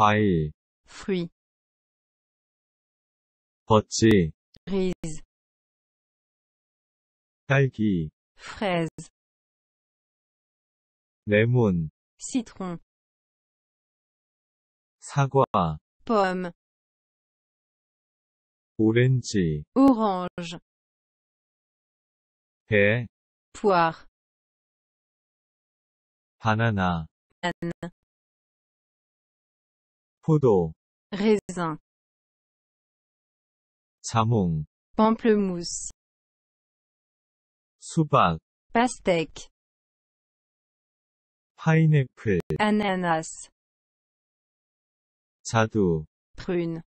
과일 fruit 벚지 cerise 딸기 fraise 레몬 citron 사과 pomme 오렌지 orange 배 poire 바나나 banane raisin, 자몽, pamplemousse, 수박, pastèque, 파인애플, ananas, 자두, prune,